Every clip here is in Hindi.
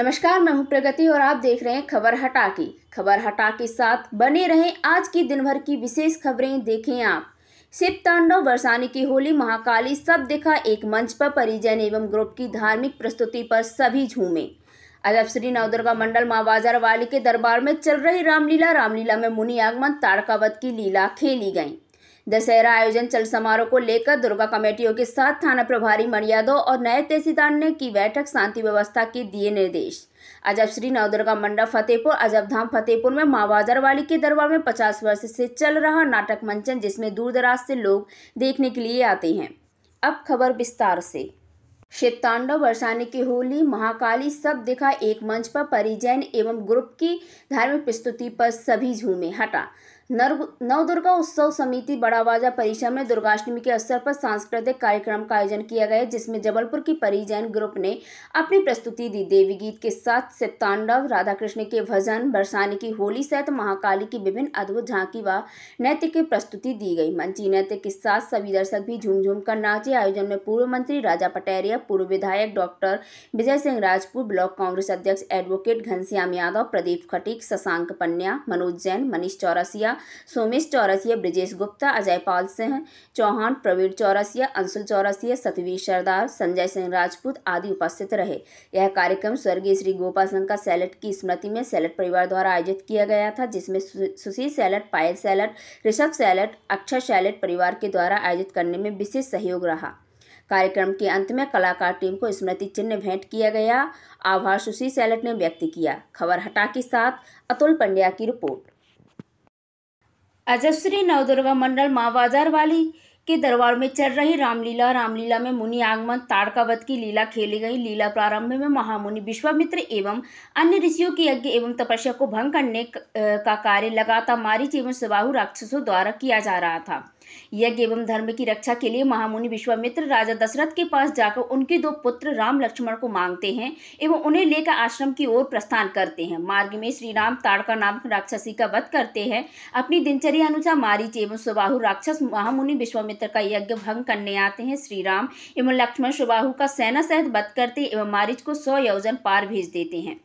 नमस्कार मैं हूं प्रगति और आप देख रहे हैं खबर हटा की खबर हटा के साथ बने रहें आज की दिन भर की विशेष खबरें देखें आप शिव तांडव बरसाने की होली महाकाली सब देखा एक मंच पर परिजन एवं ग्रुप की धार्मिक प्रस्तुति पर सभी झूमे अजब श्री नवदुर्गा मंडल माँ बाजार वाली के दरबार में चल रही रामलीला रामलीला में मुनि आगमन तारकावत की लीला खेली गई दशहरा आयोजन चल समारोह को लेकर दुर्गा कमेटियों के साथ थाना प्रभारी मण यादव और नए तहसीलदार ने की बैठक शांति व्यवस्था के दिए निर्देश अजब श्री नवदुर्गा मंडप फतेहपुर अजब धाम फतेहपुर में माँ वाली के दरबार में पचास वर्ष से चल रहा नाटक मंचन जिसमें दूर दराज से लोग देखने के लिए आते हैं अब खबर विस्तार से शिव बरसाने की होली महाकाली सब दिखा एक मंच पर परिजन एवं ग्रुप की धार्मिक प्रस्तुति पर सभी झूमे हटा नवदुर्गा उत्सव समिति बड़ा बाजा परिसर में दुर्गाष्टमी के अवसर पर सांस्कृतिक कार्यक्रम का आयोजन किया गया जिसमें जबलपुर की परिजन ग्रुप ने अपनी प्रस्तुति दी देवी गीत के साथ शिव राधा कृष्ण के भजन बरसाने की होली सहित महाकाली की विभिन्न अद्भुत झांकी व नृत्य की प्रस्तुति दी गई मंची नृत्य के साथ सभी दर्शक भी झूमझूम कर नाचे आयोजन में पूर्व मंत्री राजा पटेरिया पूर्व विधायक डॉक्टर विजय सिंह राजपूत ब्लॉक कांग्रेस अध्यक्ष एडवोकेट घनश्याम यादव प्रदीप खटीक शशांक पन्या मनोज जैन मनीष चौरसिया सोमेश चौरसिया ब्रिजेश गुप्ता अजय पाल सिंह चौहान प्रवीण चौरसिया अंशुल चौरसिया सतवीर सरदार संजय सिंह राजपूत आदि उपस्थित रहे यह कार्यक्रम स्वर्गीय श्री गोपाल सिंह का सैलट की स्मृति में सैलट परिवार द्वारा आयोजित किया गया था जिसमें सुशील सैलट पायल सैलट ऋषभ सैलट अक्षर सैलट परिवार के द्वारा आयोजित करने में विशेष सहयोग रहा कार्यक्रम के अंत में कलाकार टीम को स्मृति चिन्ह भेंट किया गया आभार सुशील सैलट ने व्यक्त किया खबर हटा के साथ अतुल पंड्या की रिपोर्ट अजबश्री नवदुर्गा मंडल माँ बाजार वाली के दरबार में चल रही रामलीला रामलीला में मुनि आगमन ताड़कावत की लीला खेली गई लीला प्रारंभ में महामुनि विश्वामित्र एवं अन्य ऋषियों के यज्ञ एवं तपस्या को भंग करने का कार्य लगातार मारिच एवं सबाहु राक्षसों द्वारा किया जा रहा था यज्ञ एवं धर्म की रक्षा के लिए महामुनि विश्वामित्र राजा दशरथ के पास जाकर उनके दो पुत्र राम लक्ष्मण को मांगते हैं एवं उन्हें लेकर आश्रम की ओर प्रस्थान करते हैं मार्ग में श्री राम ताड़का नामक राक्षसी का वध करते हैं अपनी दिनचर्या अनुसार मारीच एवं सुबाहु राक्षस महामुनि विश्वामित्र का यज्ञ भंग करने आते हैं श्री राम एवं लक्ष्मण सुबाहु का सेना सहित वध करते एवं मारीच को सौ योजन पार भेज देते हैं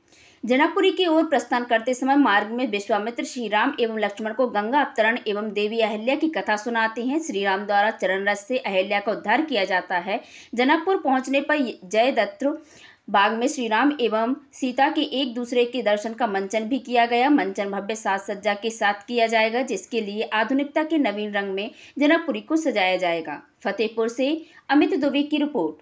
जनकपुरी की ओर प्रस्थान करते समय मार्ग में विश्वामित्र श्री राम एवं लक्ष्मण को गंगा अवतरण एवं देवी अहिल्या की कथा सुनाते हैं श्री राम द्वारा चरण रस से अहिल्या का उद्धार किया जाता है जनकपुर पहुंचने पर जय दत्त बाग में श्री राम एवं सीता के एक दूसरे के दर्शन का मंचन भी किया गया मंचन भव्य साज सज्जा के साथ किया जाएगा जिसके लिए आधुनिकता के नवीन रंग में जनकपुरी को सजाया जाएगा फतेहपुर से अमित दुबे की रिपोर्ट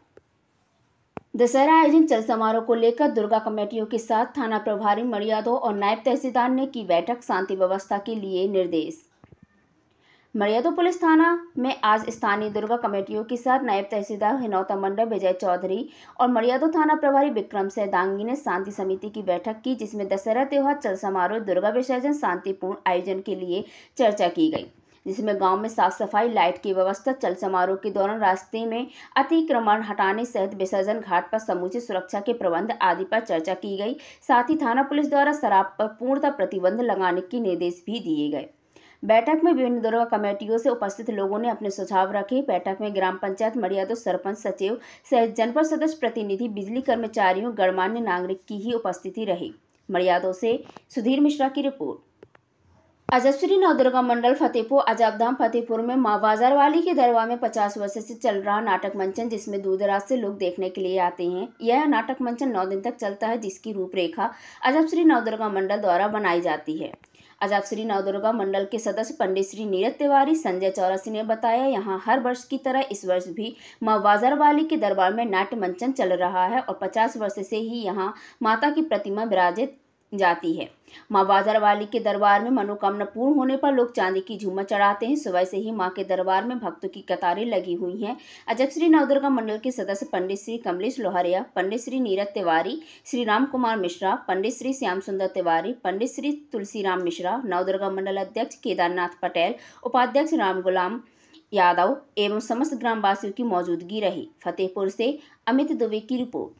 दशहरा आयोजन चल समारोह को लेकर दुर्गा कमेटियों के साथ थाना प्रभारी मरियादो और नायब तहसीलदार ने की बैठक शांति व्यवस्था के लिए निर्देश मरियादो पुलिस थाना में आज स्थानीय दुर्गा कमेटियों के साथ नायब तहसीलदार हिनौता मंडल विजय चौधरी और मरियादो थाना प्रभारी विक्रम सैदांगी ने शांति समिति की बैठक की जिसमें दशहरा त्यौहार चल समारोह दुर्गा विसर्जन शांतिपूर्ण आयोजन के लिए चर्चा की गई जिसमें गांव में साफ सफाई लाइट की व्यवस्था चल समारोह के दौरान रास्ते में अतिक्रमण हटाने सहित विसर्जन घाट पर समुचित सुरक्षा के प्रबंध आदि पर चर्चा की गई साथ ही थाना पुलिस द्वारा शराब पर पूर्णतः प्रतिबंध लगाने के निर्देश भी दिए गए बैठक में विभिन्न दलों कमेटियों से उपस्थित लोगों ने अपने सुझाव रखे बैठक में ग्राम पंचायत मर्यादा सरपंच सचिव सहित जनपद सदस्य प्रतिनिधि बिजली कर्मचारियों गणमान्य नागरिक की ही उपस्थिति रही मर्यादों से सुधीर मिश्रा की रिपोर्ट आजाद श्री नवदुर्गा मंडल फतेहपुर अजाब धाम फतेहपुर में माँ बाजार वाली के दरबार में पचास वर्ष से चल रहा नाटक मंचन जिसमें दूर दराज से लोग देखने के लिए आते हैं यह नाटक मंचन नौ दिन तक चलता है जिसकी रूपरेखा अजब श्री नवदुर्गा मंडल द्वारा बनाई जाती है अजाब श्री नवदुर्गा मंडल के सदस्य पंडित श्री नीरज तिवारी संजय चौरासी ने बताया यहाँ हर वर्ष की तरह इस वर्ष भी माँ वाली के दरबार में नाट्य मंचन चल रहा है और पचास वर्ष से ही यहाँ माता की प्रतिमा विराजित जाती है माँ बाजार वाली के दरबार में मनोकामना पूर्ण होने पर लोग चांदी की झूमर चढ़ाते हैं सुबह से ही माँ के दरबार में भक्तों की कतारें लगी हुई हैं अजब श्री नवदुर्गा मंडल के सदस्य पंडित श्री कमलेश लोहरिया पंडित श्री नीरज तिवारी श्री राम कुमार मिश्रा पंडित श्री श्याम सुंदर तिवारी पंडित श्री तुलसीराम मिश्रा नवदुर्गा मंडल अध्यक्ष केदारनाथ पटेल उपाध्यक्ष राम गुलाम यादव एवं समस्त ग्रामवासियों की मौजूदगी रही फतेहपुर से अमित दुबे की रिपोर्ट